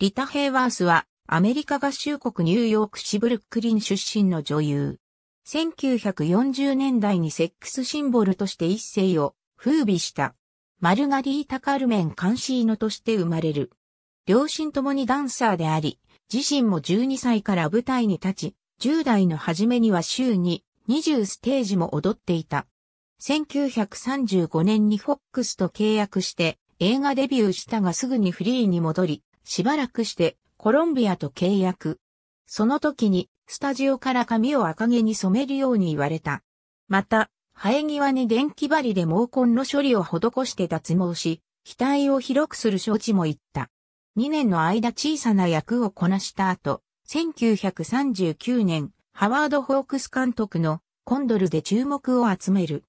リタ・ヘイワースは、アメリカ合衆国ニューヨークシブルックリン出身の女優。1940年代にセックスシンボルとして一世を風靡した。マルガリータ・カルメン・カンシーノとして生まれる。両親ともにダンサーであり、自身も12歳から舞台に立ち、10代の初めには週に20ステージも踊っていた。1935年にフォックスと契約して映画デビューしたがすぐにフリーに戻り、しばらくしてコロンビアと契約。その時にスタジオから髪を赤毛に染めるように言われた。また、生え際に電気針で毛根の処理を施して脱毛し、額を広くする処置も言った。2年の間小さな役をこなした後、1939年、ハワード・ホークス監督のコンドルで注目を集める。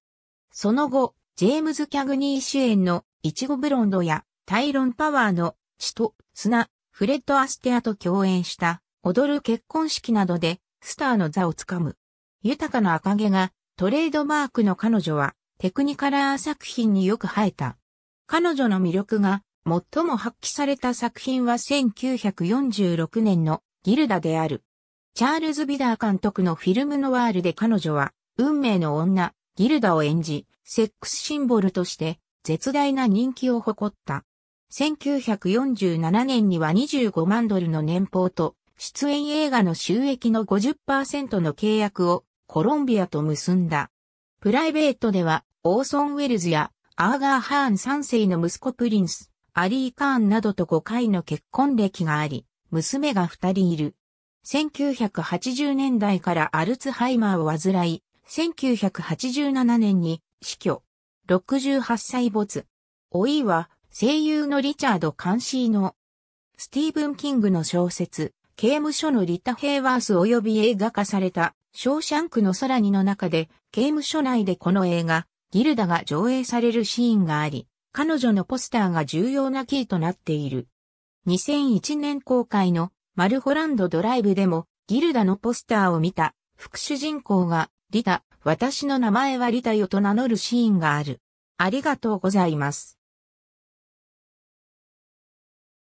その後、ジェームズ・キャグニー主演のイチゴブロンドやタイロン・パワーの死と砂、フレッド・アステアと共演した、踊る結婚式などで、スターの座をつかむ。豊かな赤毛が、トレードマークの彼女は、テクニカラー作品によく生えた。彼女の魅力が、最も発揮された作品は1946年のギルダである。チャールズ・ビダー監督のフィルムノワールで彼女は、運命の女、ギルダを演じ、セックスシンボルとして、絶大な人気を誇った。1947年には25万ドルの年俸と、出演映画の収益の50%の契約をコロンビアと結んだ。プライベートでは、オーソン・ウェルズやアーガー・ハーン3世の息子プリンス、アリー・カーンなどと5回の結婚歴があり、娘が2人いる。1980年代からアルツハイマーを患い、1987年に死去。68歳没。老いは声優のリチャード・カンシーノ。スティーブン・キングの小説、刑務所のリタ・ヘイワース及び映画化された、ショーシャンクの空にの中で、刑務所内でこの映画、ギルダが上映されるシーンがあり、彼女のポスターが重要なキーとなっている。2001年公開のマルホランドドライブでもギルダのポスターを見た副主人公がリタ、私の名前はリタよと名乗るシーンがある。ありがとうございます。